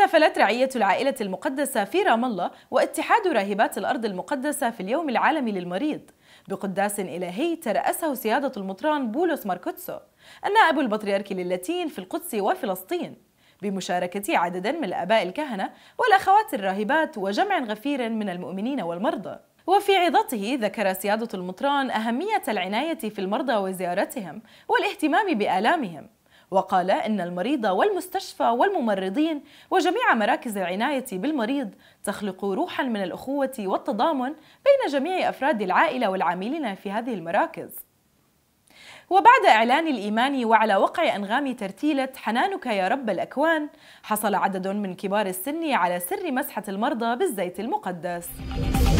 احتفلت رعية العائلة المقدسة في رام الله واتحاد راهبات الأرض المقدسة في اليوم العالمي للمريض بقداس إلهي ترأسه سيادة المطران بولس ماركوتسو النائب البطريركي للاتين في القدس وفلسطين بمشاركة عددا من الآباء الكهنة والأخوات الراهبات وجمع غفير من المؤمنين والمرضى وفي عظته ذكر سيادة المطران أهمية العناية في المرضى وزيارتهم والاهتمام بآلامهم وقال إن المريض والمستشفى والممرضين وجميع مراكز العناية بالمريض تخلق روحا من الأخوة والتضامن بين جميع أفراد العائلة والعاملين في هذه المراكز وبعد إعلان الإيمان وعلى وقع أنغام ترتيلة حنانك يا رب الأكوان حصل عدد من كبار السن على سر مسحة المرضى بالزيت المقدس